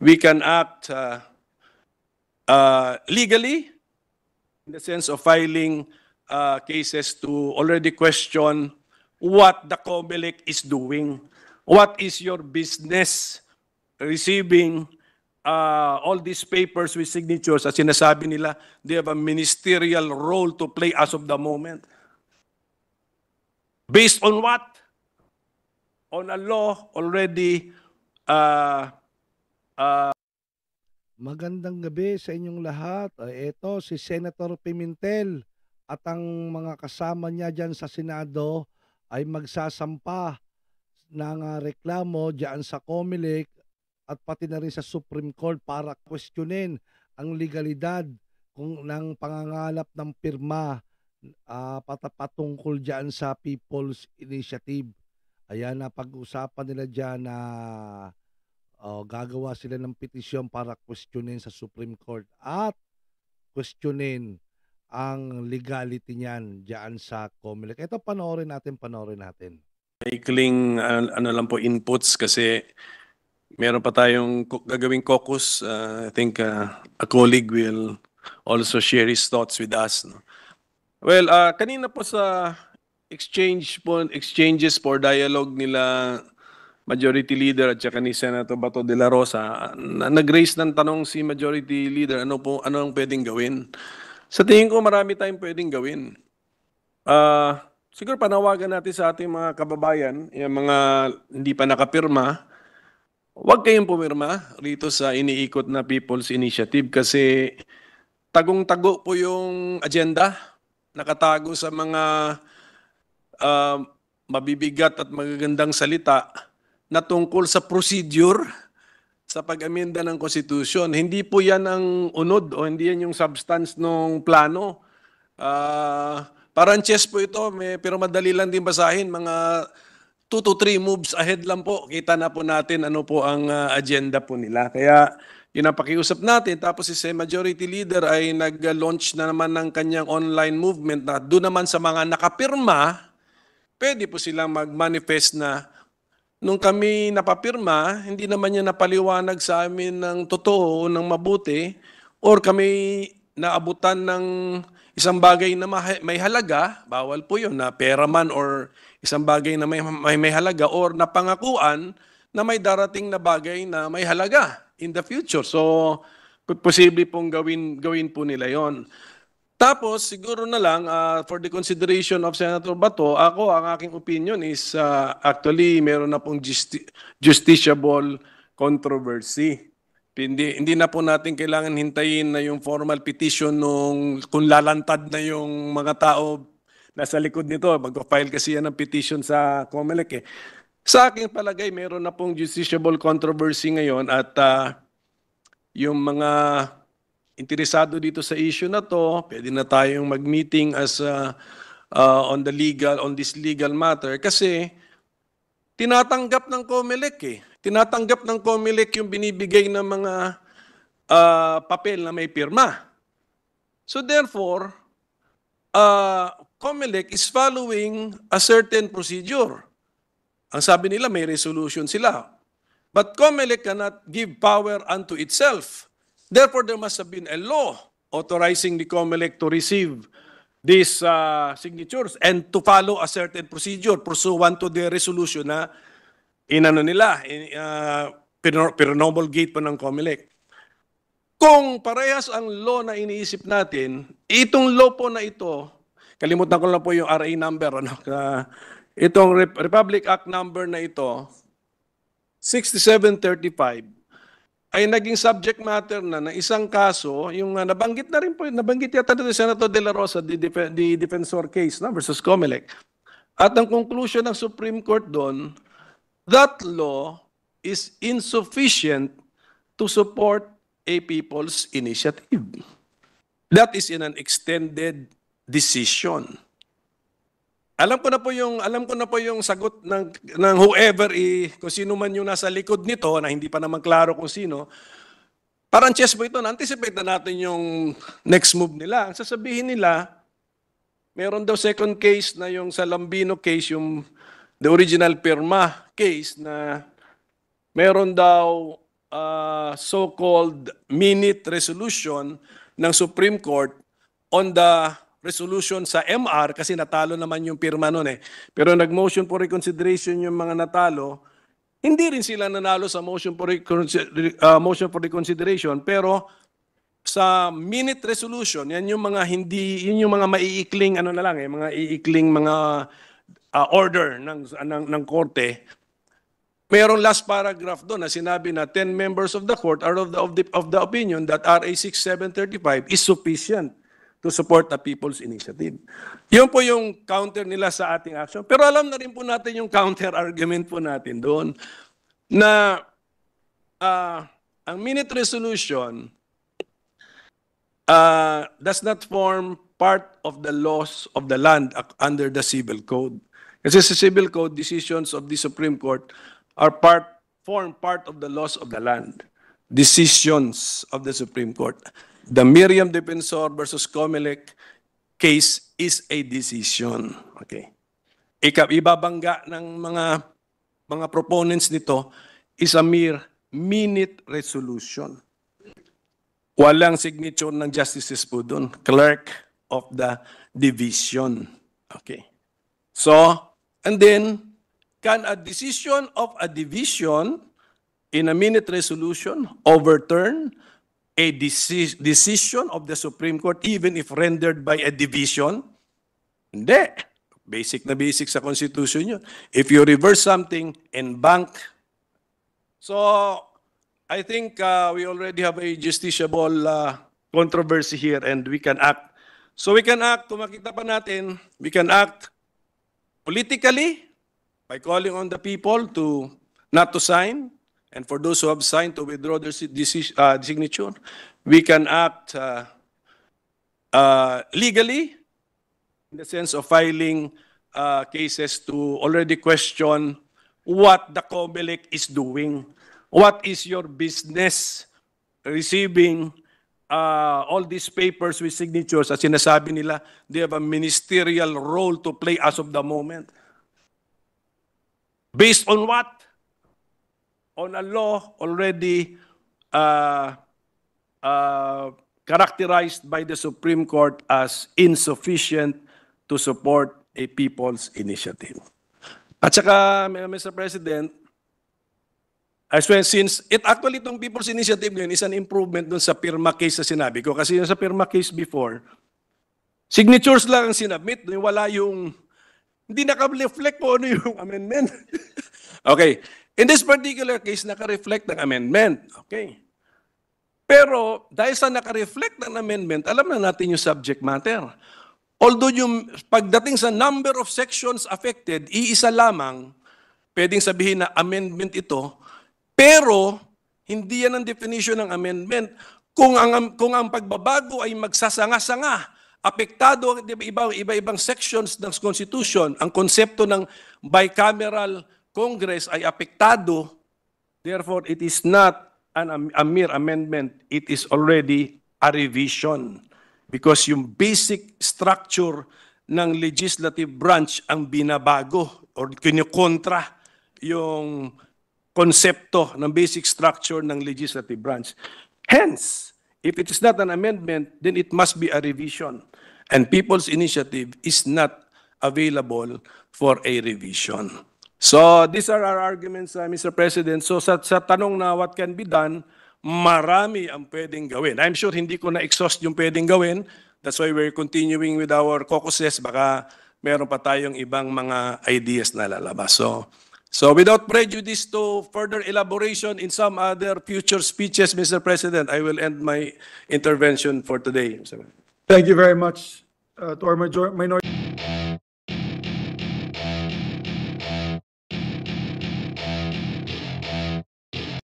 we can act uh, uh, legally in the sense of filing uh, cases to already question what the COMELEC is doing. What is your business receiving uh, all these papers with signatures As sinasabi nila they have a ministerial role to play as of the moment. Based on what? On a law already uh, Uh, Magandang gabi sa inyong lahat. Ito ah, si Senator Pimentel at ang mga kasama niya dyan sa Senado ay magsasampa ng ah, reklamo dyan sa COMELEC at pati na rin sa Supreme Court para questionin ang legalidad kung ng pangangalap ng pirma uh, patungkol dyan sa People's Initiative. Ayan na pag-usapan nila dyan na uh, uh, gagawa sila ng petisyon para questionin sa Supreme Court at questionin ang legality niyan diyan sa COMELEC. Ito panoorin natin, panoorin natin. Maikling uh, ano lang po inputs kasi meron pa tayong gagawing caucus. Uh, I think uh, a colleague will also share his thoughts with us. No? Well, uh, kanina po sa exchange po, exchanges for dialogue nila Majority Leader at saka ni Senator Bato de la Rosa, na nag-raise ng tanong si Majority Leader, ano po ano ang pwedeng gawin? Sa tingin ko marami tayong pwedeng gawin. Uh, siguro panawagan natin sa ating mga kababayan, yung mga hindi pa nakapirma, huwag kayong pumirma rito sa iniikot na People's Initiative kasi tagong-tago po yung agenda, nakatago sa mga uh, mabibigat at magagandang salita na tungkol sa procedure sa pag-amenda ng konstitusyon. Hindi po yan ang unod o hindi yan yung substance ng plano. Uh, parang chess po ito, may, pero madali lang din basahin. Mga 2 to 3 moves ahead lang po. Kita na po natin ano po ang uh, agenda po nila. Kaya yun ang pakiusap natin. Tapos si Majority Leader ay nag-launch na naman ng kanyang online movement na doon naman sa mga nakapirma, pwede po silang mag-manifest na nung kami napapirma, hindi naman niya napaliwanag sa amin ng totoo, ng mabuti, or kami naabutan ng isang bagay na may halaga, bawal po yun, na pera man or isang bagay na may, may, may halaga, or napangakuan na may darating na bagay na may halaga in the future. So, posible pong gawin, gawin po nila yon tapos siguro na lang uh, for the consideration of Senator Bato, ako ang aking opinion is uh, actually meron na pong justi- justiciable controversy. Hindi hindi na po natin kailangan hintayin na yung formal petition nung kung lalantad na yung mga tao nasa likod nito, magpa-file kasi yan ng petition sa COMELEC eh. Sa aking palagay, meron na pong justiciable controversy ngayon at uh, yung mga interesado dito sa issue na to, pwede na tayong mag-meeting as uh, uh, on the legal on this legal matter kasi tinatanggap ng COMELEC eh. Tinatanggap ng COMELEC yung binibigay ng mga uh, papel na may pirma. So therefore, uh, COMELEC is following a certain procedure. Ang sabi nila may resolution sila. But COMELEC cannot give power unto itself Therefore, there must have been a law authorizing the COMELEC to receive these uh, signatures and to follow a certain procedure pursuant to the resolution na inano nila, in, uh, Pirnoble Gate pa ng COMELEC. Kung parehas ang law na iniisip natin, itong law po na ito, kalimutan ko lang po yung RA number, ano, uh, itong Re Republic Act number na ito, 6735, ay naging subject matter na ng isang kaso, yung uh, nabanggit na rin po, nabanggit yata ni Senator De La Rosa, the, def- the defensor case no, versus Comelec. At ang conclusion ng Supreme Court doon, that law is insufficient to support a people's initiative. That is in an extended decision. Alam ko na po yung alam ko na po yung sagot ng ng whoever i eh, kung sino man yung nasa likod nito na hindi pa naman klaro kung sino. Parang chess po ito, na-anticipate na natin yung next move nila. Ang sasabihin nila, meron daw second case na yung sa Lambino case, yung the original Perma case na meron daw uh, so-called minute resolution ng Supreme Court on the resolution sa MR kasi natalo naman yung pirma noon eh. Pero nag-motion for reconsideration yung mga natalo, hindi rin sila nanalo sa motion for, uh, motion for reconsideration pero sa minute resolution, yan yung mga hindi, yun yung mga maiikling ano na lang eh, mga iikling mga uh, order ng, ng, ng korte. Mayroong last paragraph doon na sinabi na 10 members of the court are of the, of the, of the opinion that RA 6735 is sufficient to support the people's initiative. Yun po yung counter nila sa ating action. Pero alam na rin po natin yung counter argument po natin doon na uh, ang minute resolution uh, does not form part of the laws of the land under the civil code. Kasi sa civil code, decisions of the Supreme Court are part form part of the laws of the land. Decisions of the Supreme Court. The Miriam Defensor versus Comelec case is a decision. Okay. Ika ibabangga ng mga mga proponents nito is a mere minute resolution. Walang signature ng justices po doon. Clerk of the division. Okay. So, and then, can a decision of a division in a minute resolution overturn a deci decision of the Supreme Court even if rendered by a division? Hindi. Basic na basic sa Constitution yun. If you reverse something, and bank. So, I think uh, we already have a justiciable uh, controversy here and we can act. So we can act, kung pa natin, we can act politically by calling on the people to not to sign. And for those who have signed to withdraw their decision, uh, signature, we can act uh, uh, legally in the sense of filing uh, cases to already question what the COMELEC is doing. What is your business receiving uh, all these papers with signatures As sinasabi nila they have a ministerial role to play as of the moment? Based on what? on a law already uh, uh, characterized by the Supreme Court as insufficient to support a people's initiative. At saka, Mr. President, as well, since it actually itong people's initiative ngayon is an improvement dun sa firma case sa sinabi ko. Kasi yung sa firma case before, signatures lang ang sinabit, wala yung, hindi naka po ano yung amendment. okay, In this particular case, naka-reflect ng amendment. Okay. Pero dahil sa naka-reflect ng amendment, alam na natin yung subject matter. Although yung pagdating sa number of sections affected, iisa lamang, pwedeng sabihin na amendment ito, pero hindi yan ang definition ng amendment. Kung ang, kung ang pagbabago ay magsasanga-sanga, apektado ang iba, iba-ibang sections ng Constitution, ang konsepto ng bicameral Congress ay apektado, therefore it is not an, a mere amendment, it is already a revision. Because yung basic structure ng legislative branch ang binabago or kinukontra yung konsepto ng basic structure ng legislative branch. Hence, if it is not an amendment, then it must be a revision. And people's initiative is not available for a revision. So these are our arguments, uh, Mr. President. So sa, sa tanong na what can be done, marami ang pwedeng gawin. I'm sure hindi ko na-exhaust yung pwedeng gawin. That's why we're continuing with our caucuses. Baka meron pa tayong ibang mga ideas na lalabas. So, so without prejudice to further elaboration in some other future speeches, Mr. President, I will end my intervention for today. Thank you very much uh, to our major minority.